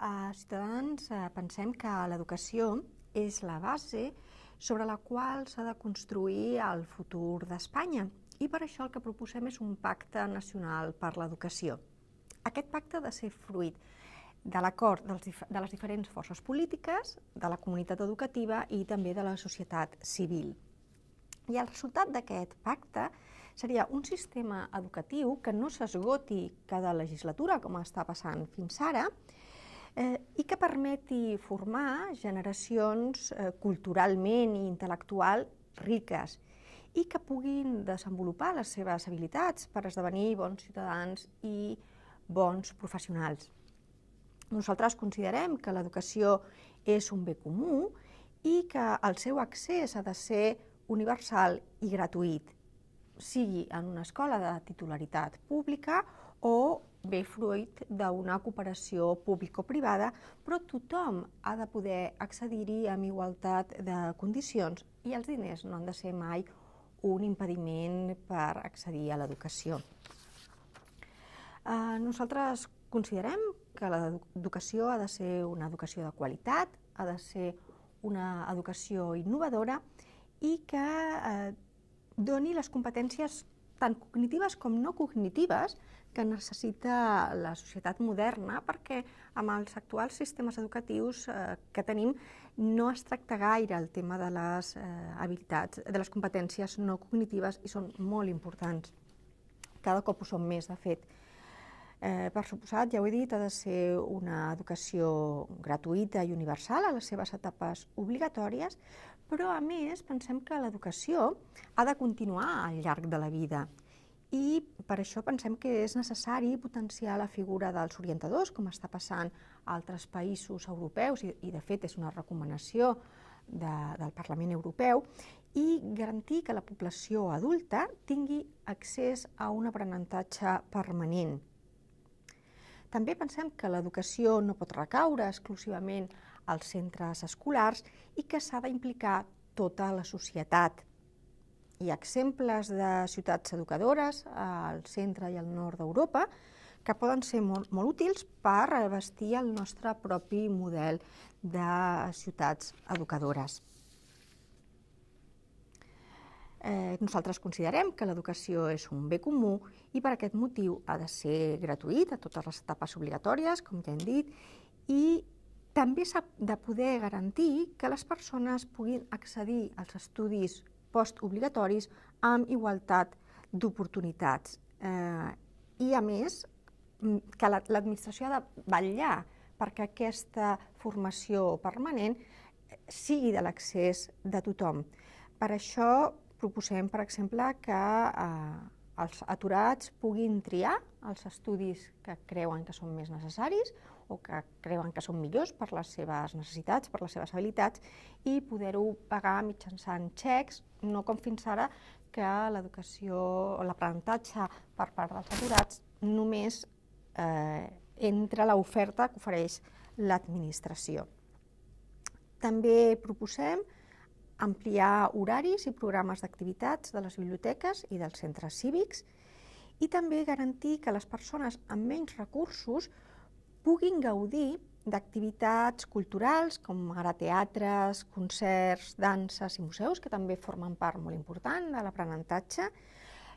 A Ciutadans eh, pensem que l'educació és la base sobre la qual s'ha de construir el futur d'Espanya i per això el que proposem és un pacte nacional per l'educació. Aquest pacte ha de ser fruit de l'acord de les diferents forces polítiques, de la comunitat educativa i també de la societat civil. I el resultat d'aquest pacte seria un sistema educatiu que no s'esgoti cada legislatura, com està passant fins ara, eh, i que permeti formar generacions eh, culturalment i intel·lectual riques i que puguin desenvolupar les seves habilitats per esdevenir bons ciutadans i bons professionals. Nosaltres considerem que l'educació és un bé comú i que el seu accés ha de ser universal i gratuït sigui en una escola de titularitat pública o bé fruit d'una cooperació público-privada, però tothom ha de poder accedir-hi amb igualtat de condicions i els diners no han de ser mai un impediment per accedir a l'educació. Eh, nosaltres considerem que l'educació ha de ser una educació de qualitat, ha de ser una educació innovadora i que eh, doni les competències tant cognitives com no cognitives que necessita la societat moderna perquè amb els actuals sistemes educatius eh, que tenim no es tracta gaire el tema de les eh, habilitats, de les competències no cognitives i són molt importants. Cada cop ho són més, de fet. Eh, per suposat, ja ho he dit, ha de ser una educació gratuïta i universal a les seves etapes obligatòries, però a més pensem que l'educació ha de continuar al llarg de la vida i per això pensem que és necessari potenciar la figura dels orientadors, com està passant a altres països europeus, i, i de fet és una recomanació de, del Parlament Europeu, i garantir que la població adulta tingui accés a un aprenentatge permanent. També pensem que l'educació no pot recaure exclusivament als centres escolars i que s'ha d'implicar tota la societat. Hi ha exemples de ciutats educadores al centre i al nord d'Europa que poden ser molt, molt útils per revestir el nostre propi model de ciutats educadores. Eh, nosaltres considerem que l'educació és un bé comú i per aquest motiu ha de ser gratuït a totes les etapes obligatòries, com ja hem dit, i també s'ha de poder garantir que les persones puguin accedir als estudis postobligatoris amb igualtat d'oportunitats. Eh, I, a més, mm, que l'administració ha de vetllar perquè aquesta formació permanent sigui de l'accés de tothom. Per això proposem, per exemple, que eh, els aturats puguin triar els estudis que creuen que són més necessaris o que creuen que són millors per les seves necessitats, per les seves habilitats, i poder-ho pagar mitjançant xecs, no com fins ara, que l'educació o l'aprenentatge per part dels aturats només eh, entra l'oferta que ofereix l'administració. També proposem ampliar horaris i programes d'activitats de les biblioteques i dels centres cívics i també garantir que les persones amb menys recursos puguin gaudir d'activitats culturals com ara teatres, concerts, danses i museus, que també formen part molt important de l'aprenentatge,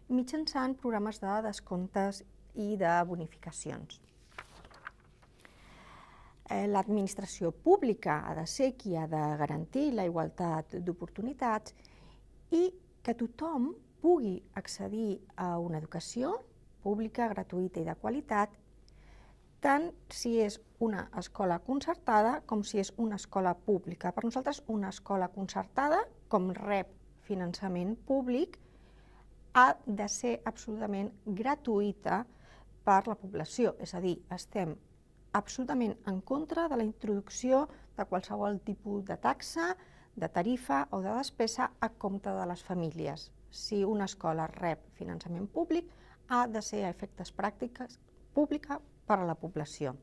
mitjançant programes de descomptes i de bonificacions. Eh, l'administració pública ha de ser qui ha de garantir la igualtat d'oportunitats i que tothom pugui accedir a una educació pública, gratuïta i de qualitat, tant si és una escola concertada com si és una escola pública. Per nosaltres, una escola concertada, com rep finançament públic, ha de ser absolutament gratuïta per la població. És a dir, estem absolutament en contra de la introducció de qualsevol tipus de taxa, de tarifa o de despesa a compte de les famílies. Si una escola rep finançament públic, ha de ser a efectes pràctiques pública per a la població.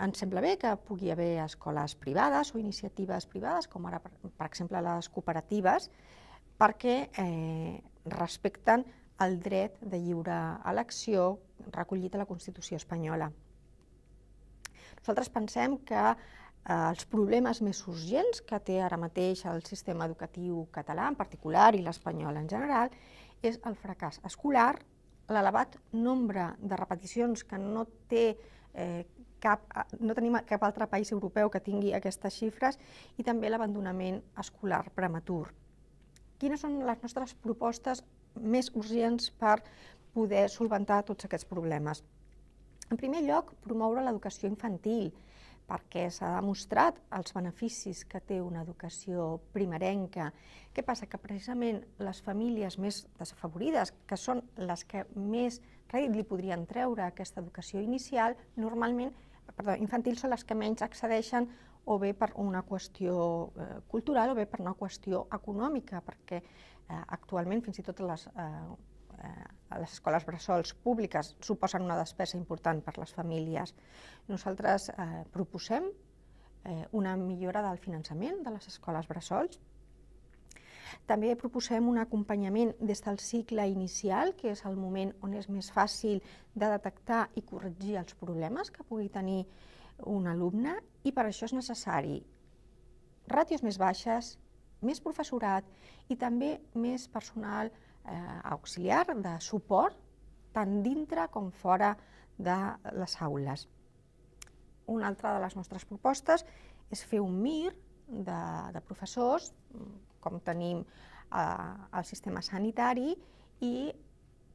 Ens sembla bé que pugui haver escoles privades o iniciatives privades, com ara, per, per exemple, les cooperatives, perquè eh, respecten el dret de lliure elecció recollit a la Constitució espanyola. Nosaltres pensem que eh, els problemes més urgents que té ara mateix el sistema educatiu català en particular i l'espanyol en general és el fracàs escolar, l'elevat nombre de repeticions que no té eh, cap, no tenim cap altre país europeu que tingui aquestes xifres i també l'abandonament escolar prematur. Quines són les nostres propostes més urgents per poder solventar tots aquests problemes. En primer lloc, promoure l'educació infantil, perquè s'ha demostrat els beneficis que té una educació primerenca. Què passa? Que precisament les famílies més desafavorides, que són les que més rèdit li podrien treure a aquesta educació inicial, normalment, perdó, infantil són les que menys accedeixen o bé per una qüestió eh, cultural o bé per una qüestió econòmica, perquè Eh, actualment fins i tot les, eh, eh les escoles bressols públiques suposen una despesa important per les famílies. Nosaltres eh, proposem eh, una millora del finançament de les escoles bressols. També proposem un acompanyament des del cicle inicial, que és el moment on és més fàcil de detectar i corregir els problemes que pugui tenir un alumne, i per això és necessari ràtios més baixes, més professorat i també més personal eh, auxiliar de suport, tant dintre com fora de les aules. Una altra de les nostres propostes és fer un MIR de, de professors, com tenim eh, el sistema sanitari, i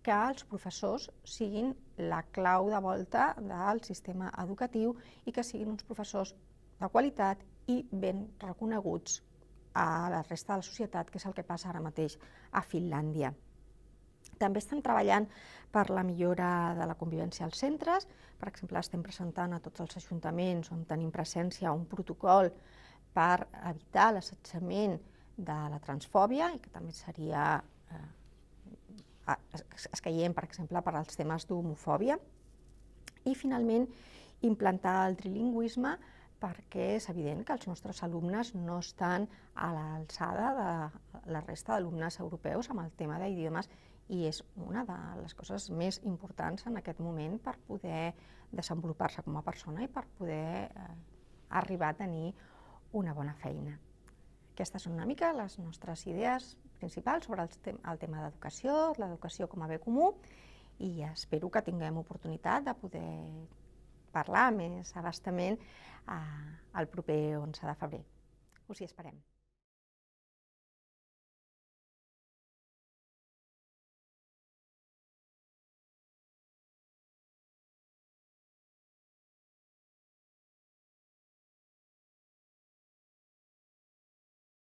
que els professors siguin la clau de volta del sistema educatiu i que siguin uns professors de qualitat i ben reconeguts a la resta de la societat, que és el que passa ara mateix a Finlàndia. També estem treballant per la millora de la convivència als centres. Per exemple, estem presentant a tots els ajuntaments on tenim presència un protocol per evitar l'assetjament de la transfòbia, i que també seria eh, escaient, per exemple, per als temes d'homofòbia. I, finalment, implantar el trilingüisme perquè és evident que els nostres alumnes no estan a l'alçada de la resta d'alumnes europeus amb el tema d'idiomes i és una de les coses més importants en aquest moment per poder desenvolupar-se com a persona i per poder eh, arribar a tenir una bona feina. Aquestes són una mica les nostres idees principals sobre el, te el tema d'educació, l'educació com a bé comú, i espero que tinguem oportunitat de poder parlar més abastament eh, el proper 11 de febrer. Us hi esperem.